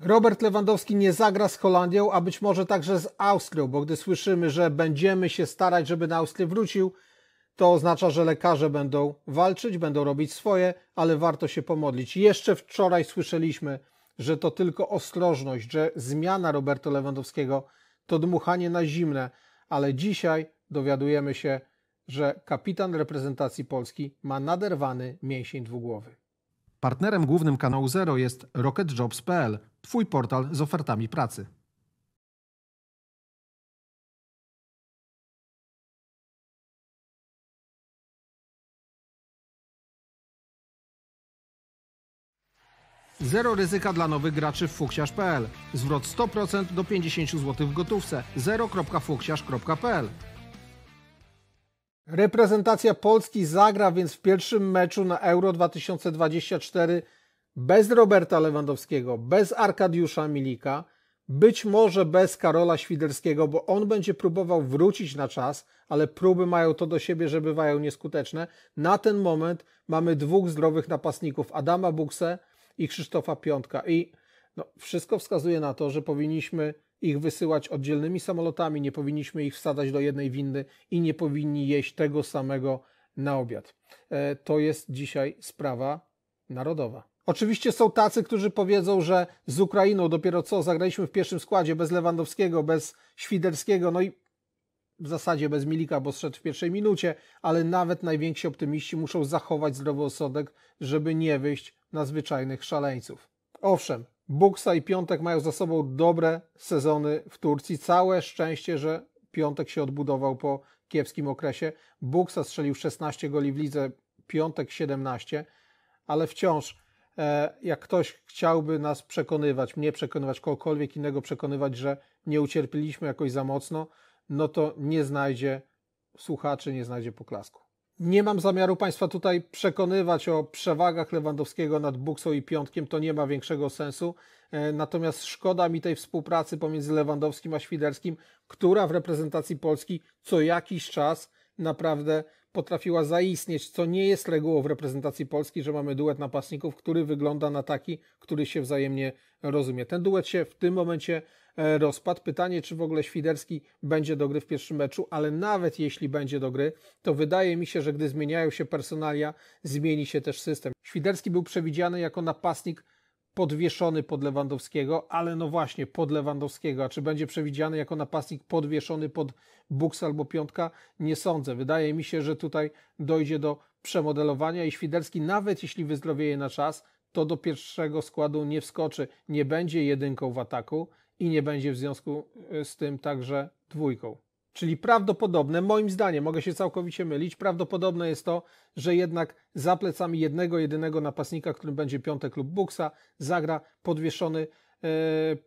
Robert Lewandowski nie zagra z Holandią, a być może także z Austrią, bo gdy słyszymy, że będziemy się starać, żeby na Austrię wrócił, to oznacza, że lekarze będą walczyć, będą robić swoje, ale warto się pomodlić. Jeszcze wczoraj słyszeliśmy, że to tylko ostrożność, że zmiana Roberta Lewandowskiego to dmuchanie na zimne, ale dzisiaj dowiadujemy się, że kapitan reprezentacji Polski ma naderwany mięsień dwugłowy. Partnerem głównym kanału Zero jest rocketjobs.pl, Twój portal z ofertami pracy. Zero ryzyka dla nowych graczy w fuksiarz.pl. Zwrot 100% do 50 zł w gotówce. zero.fuksiarz.pl Reprezentacja Polski zagra więc w pierwszym meczu na Euro 2024 bez Roberta Lewandowskiego, bez Arkadiusza Milika, być może bez Karola Świderskiego, bo on będzie próbował wrócić na czas, ale próby mają to do siebie, że bywają nieskuteczne. Na ten moment mamy dwóch zdrowych napastników, Adama Bukse i Krzysztofa Piątka. I no, wszystko wskazuje na to, że powinniśmy ich wysyłać oddzielnymi samolotami, nie powinniśmy ich wsadzać do jednej windy i nie powinni jeść tego samego na obiad. E, to jest dzisiaj sprawa narodowa. Oczywiście są tacy, którzy powiedzą, że z Ukrainą dopiero co zagraliśmy w pierwszym składzie bez Lewandowskiego, bez Świderskiego, no i w zasadzie bez Milika, bo zszedł w pierwszej minucie, ale nawet najwięksi optymiści muszą zachować zdrowy osądek, żeby nie wyjść na zwyczajnych szaleńców. Owszem, Buksa i Piątek mają za sobą dobre sezony w Turcji. Całe szczęście, że Piątek się odbudował po kiepskim okresie. Buksa strzelił 16 goli w lidze, Piątek 17, ale wciąż e, jak ktoś chciałby nas przekonywać, mnie przekonywać, kogokolwiek innego przekonywać, że nie ucierpiliśmy jakoś za mocno, no to nie znajdzie słuchaczy, nie znajdzie poklasku. Nie mam zamiaru Państwa tutaj przekonywać o przewagach Lewandowskiego nad Buksą i Piątkiem, to nie ma większego sensu. E, natomiast szkoda mi tej współpracy pomiędzy Lewandowskim a Świderskim, która w reprezentacji Polski co jakiś czas naprawdę potrafiła zaistnieć, co nie jest regułą w reprezentacji Polski, że mamy duet napastników, który wygląda na taki, który się wzajemnie rozumie. Ten duet się w tym momencie e, rozpadł. Pytanie, czy w ogóle Świderski będzie do gry w pierwszym meczu, ale nawet jeśli będzie do gry, to wydaje mi się, że gdy zmieniają się personalia, zmieni się też system. Świderski był przewidziany jako napastnik podwieszony pod Lewandowskiego, ale no właśnie, pod Lewandowskiego. A czy będzie przewidziany jako napastnik podwieszony pod Buks albo Piątka? Nie sądzę. Wydaje mi się, że tutaj dojdzie do przemodelowania i Świdelski, nawet jeśli wyzdrowieje na czas, to do pierwszego składu nie wskoczy. Nie będzie jedynką w ataku i nie będzie w związku y, z tym także dwójką. Czyli prawdopodobne, moim zdaniem, mogę się całkowicie mylić, prawdopodobne jest to, że jednak za plecami jednego, jedynego napastnika, którym będzie piątek lub buksa, zagra podwieszony e,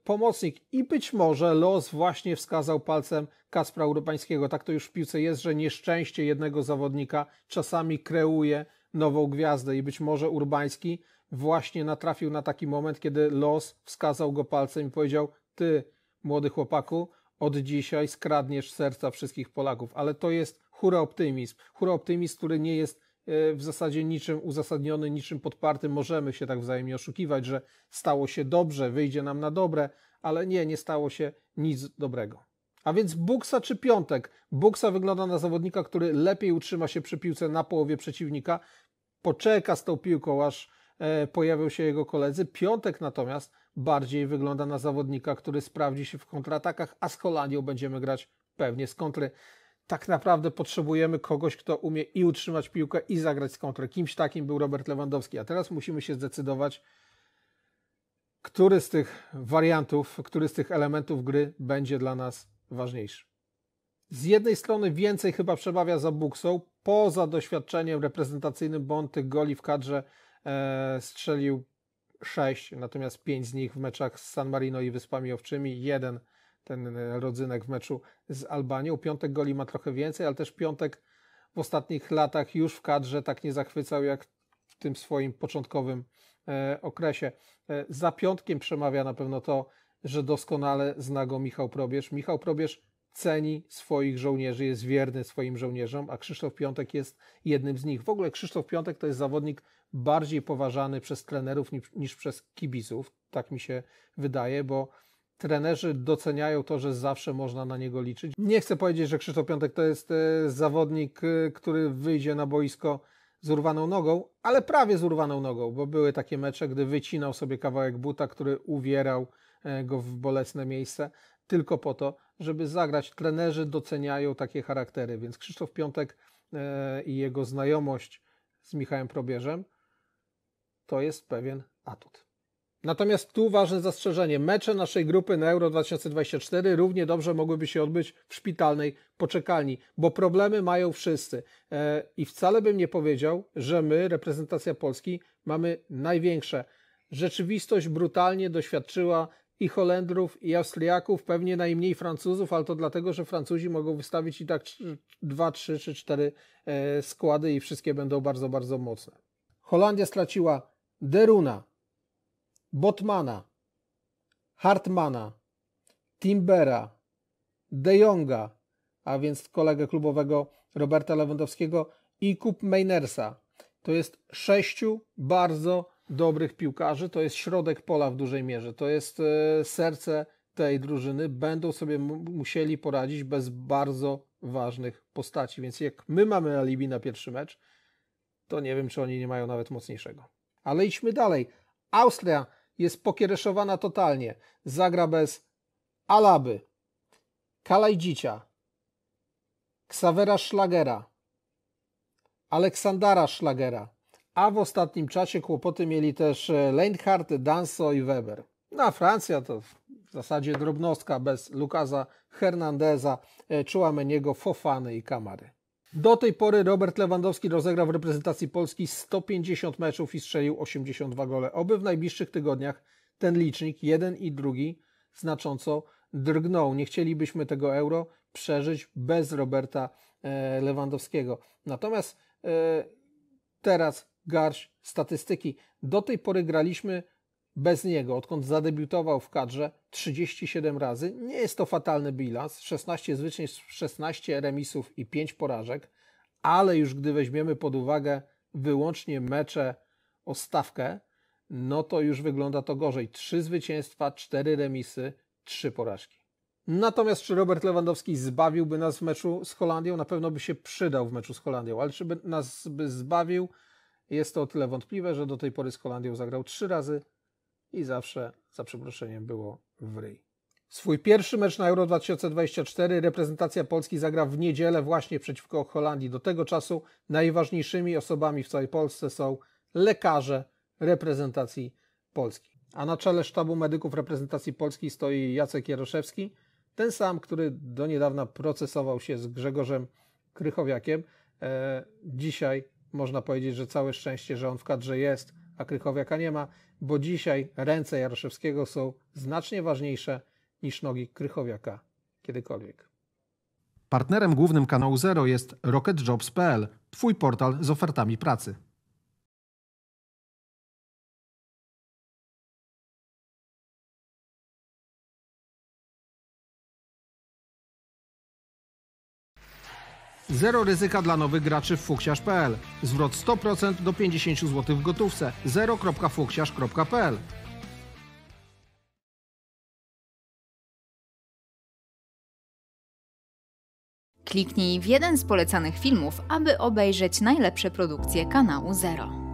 pomocnik. I być może los właśnie wskazał palcem Kaspra Urbańskiego. Tak to już w piłce jest, że nieszczęście jednego zawodnika czasami kreuje nową gwiazdę i być może Urbański właśnie natrafił na taki moment, kiedy los wskazał go palcem i powiedział, ty młody chłopaku, od dzisiaj skradniesz serca wszystkich Polaków. Ale to jest hura optymizm. Hura optymizm, który nie jest e, w zasadzie niczym uzasadniony, niczym podparty. Możemy się tak wzajemnie oszukiwać, że stało się dobrze, wyjdzie nam na dobre, ale nie, nie stało się nic dobrego. A więc Buksa czy Piątek? Buksa wygląda na zawodnika, który lepiej utrzyma się przy piłce na połowie przeciwnika, poczeka z tą piłką, aż e, pojawią się jego koledzy. Piątek natomiast bardziej wygląda na zawodnika, który sprawdzi się w kontratakach, a z Holandią będziemy grać pewnie z kontry. Tak naprawdę potrzebujemy kogoś, kto umie i utrzymać piłkę, i zagrać z kontry. Kimś takim był Robert Lewandowski, a teraz musimy się zdecydować, który z tych wariantów, który z tych elementów gry będzie dla nas ważniejszy. Z jednej strony więcej chyba przebawia za Buksą, poza doświadczeniem reprezentacyjnym, bo on tych goli w kadrze e, strzelił 6, natomiast 5 z nich w meczach z San Marino i Wyspami Owczymi, jeden ten e, rodzynek w meczu z Albanią. Piątek goli ma trochę więcej, ale też Piątek w ostatnich latach już w kadrze tak nie zachwycał jak w tym swoim początkowym e, okresie. E, za Piątkiem przemawia na pewno to, że doskonale zna go Michał Probierz. Michał Probierz ceni swoich żołnierzy, jest wierny swoim żołnierzom, a Krzysztof Piątek jest jednym z nich. W ogóle Krzysztof Piątek to jest zawodnik bardziej poważany przez trenerów niż, niż przez kibiców, tak mi się wydaje, bo trenerzy doceniają to, że zawsze można na niego liczyć. Nie chcę powiedzieć, że Krzysztof Piątek to jest e, zawodnik, e, który wyjdzie na boisko z urwaną nogą, ale prawie z urwaną nogą, bo były takie mecze, gdy wycinał sobie kawałek buta, który uwierał e, go w bolesne miejsce, tylko po to, żeby zagrać. Trenerzy doceniają takie charaktery, więc Krzysztof Piątek e, i jego znajomość z Michałem Probierzem to jest pewien atut. Natomiast tu ważne zastrzeżenie. Mecze naszej grupy na Euro 2024 równie dobrze mogłyby się odbyć w szpitalnej poczekalni, bo problemy mają wszyscy. E, I wcale bym nie powiedział, że my, reprezentacja Polski, mamy największe. Rzeczywistość brutalnie doświadczyła i Holendrów, i Austriaków, pewnie najmniej Francuzów, ale to dlatego, że Francuzi mogą wystawić i tak 2, 3 czy 4 e, składy i wszystkie będą bardzo, bardzo mocne. Holandia straciła Deruna, Botmana, Hartmana, Timbera, De Jonga, a więc kolegę klubowego Roberta Lewandowskiego i Kup Mainersa. To jest sześciu bardzo dobrych piłkarzy, to jest środek pola w dużej mierze, to jest e, serce tej drużyny, będą sobie musieli poradzić bez bardzo ważnych postaci. Więc jak my mamy alibi na pierwszy mecz, to nie wiem, czy oni nie mają nawet mocniejszego. Ale idźmy dalej. Austria jest pokiereszowana totalnie. Zagra bez Alaby, Kalajdzicia, Ksawera Schlagera, Aleksandara Schlagera, a w ostatnim czasie kłopoty mieli też e, Leinhardt, Danso i Weber. No a Francja to w zasadzie drobnostka bez Lukaza Hernandeza, e, niego Fofany i Kamary. Do tej pory Robert Lewandowski rozegrał w reprezentacji Polski 150 meczów i strzelił 82 gole. Oby w najbliższych tygodniach ten licznik, jeden i drugi, znacząco drgnął. Nie chcielibyśmy tego euro przeżyć bez Roberta e, Lewandowskiego. Natomiast teraz garść statystyki. Do tej pory graliśmy bez niego, odkąd zadebiutował w kadrze 37 razy. Nie jest to fatalny bilans, 16 zwycięstw, 16 remisów i 5 porażek, ale już gdy weźmiemy pod uwagę wyłącznie mecze o stawkę, no to już wygląda to gorzej. 3 zwycięstwa, 4 remisy, 3 porażki. Natomiast czy Robert Lewandowski zbawiłby nas w meczu z Holandią? Na pewno by się przydał w meczu z Holandią, ale czy by nas by zbawił? Jest to o tyle wątpliwe, że do tej pory z Holandią zagrał trzy razy i zawsze, za przeproszeniem, było w ryj. Swój pierwszy mecz na Euro 2024 reprezentacja Polski zagra w niedzielę właśnie przeciwko Holandii. Do tego czasu najważniejszymi osobami w całej Polsce są lekarze reprezentacji Polski. A na czele sztabu medyków reprezentacji Polski stoi Jacek Jaroszewski, ten sam, który do niedawna procesował się z Grzegorzem Krychowiakiem. E, dzisiaj można powiedzieć, że całe szczęście, że on w kadrze jest, a Krychowiaka nie ma, bo dzisiaj ręce Jaroszewskiego są znacznie ważniejsze niż nogi Krychowiaka kiedykolwiek. Partnerem głównym kanału Zero jest RocketJobs.pl, twój portal z ofertami pracy. Zero ryzyka dla nowych graczy w fuksiarz.pl. Zwrot 100% do 50 zł w gotówce. zero.fuksiarz.pl Kliknij w jeden z polecanych filmów, aby obejrzeć najlepsze produkcje kanału Zero.